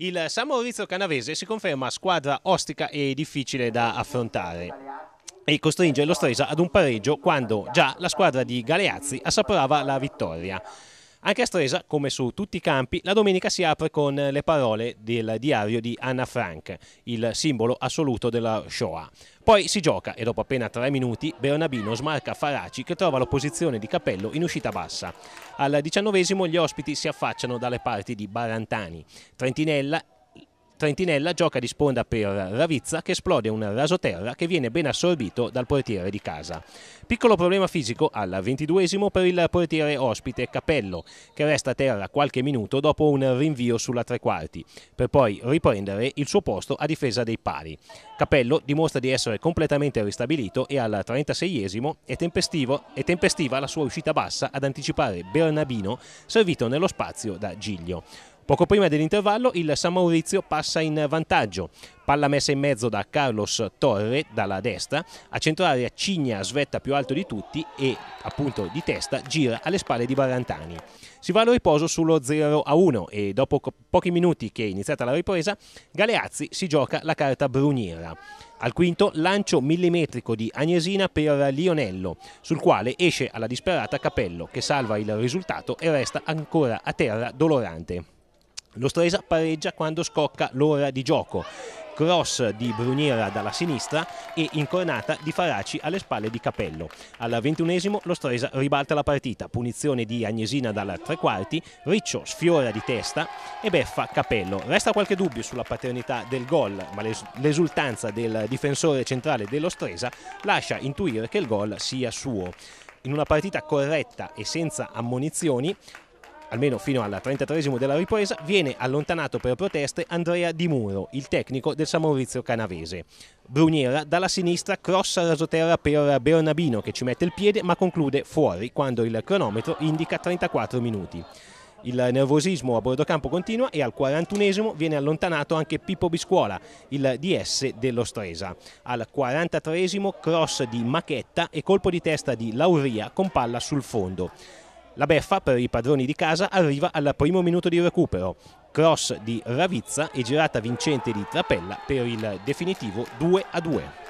Il San Maurizio Canavese si conferma squadra ostica e difficile da affrontare e costringe lo Stresa ad un pareggio quando già la squadra di Galeazzi assaporava la vittoria. Anche a Stresa, come su tutti i campi, la domenica si apre con le parole del diario di Anna Frank, il simbolo assoluto della Shoah. Poi si gioca e dopo appena tre minuti Bernabino smarca Faraci che trova l'opposizione di Capello in uscita bassa. Al diciannovesimo gli ospiti si affacciano dalle parti di Barantani. Trentinella Trentinella gioca di sponda per Ravizza che esplode un rasoterra che viene ben assorbito dal portiere di casa. Piccolo problema fisico al 22 esimo per il portiere ospite Capello che resta a terra qualche minuto dopo un rinvio sulla tre quarti per poi riprendere il suo posto a difesa dei pari. Capello dimostra di essere completamente ristabilito e al 36 è, è tempestiva la sua uscita bassa ad anticipare Bernabino servito nello spazio da Giglio. Poco prima dell'intervallo il San Maurizio passa in vantaggio. Palla messa in mezzo da Carlos Torre dalla destra, a centrale a Cigna svetta più alto di tutti e appunto di testa gira alle spalle di Barantani. Si va al riposo sullo 0 a 1 e dopo pochi minuti che è iniziata la ripresa Galeazzi si gioca la carta bruniera. Al quinto lancio millimetrico di Agnesina per Lionello, sul quale esce alla disperata Capello che salva il risultato e resta ancora a terra dolorante. L'Ostresa pareggia quando scocca l'ora di gioco. Cross di Bruniera dalla sinistra e incornata di Faraci alle spalle di Capello. Al ventunesimo l'Ostresa ribalta la partita, punizione di Agnesina dalla tre quarti, Riccio sfiora di testa e beffa Capello. Resta qualche dubbio sulla paternità del gol, ma l'esultanza del difensore centrale dell'Ostresa lascia intuire che il gol sia suo. In una partita corretta e senza ammonizioni, almeno fino al 33 della ripresa, viene allontanato per proteste Andrea Di Muro, il tecnico del San Maurizio Canavese. Bruniera dalla sinistra crossa rasoterra per Bernabino che ci mette il piede ma conclude fuori quando il cronometro indica 34 minuti. Il nervosismo a bordo campo continua e al 41esimo viene allontanato anche Pippo Biscuola, il DS dello Stresa. Al 43esimo cross di Machetta e colpo di testa di Lauria con palla sul fondo. La beffa per i padroni di casa arriva al primo minuto di recupero. Cross di Ravizza e girata vincente di Trapella per il definitivo 2 a 2.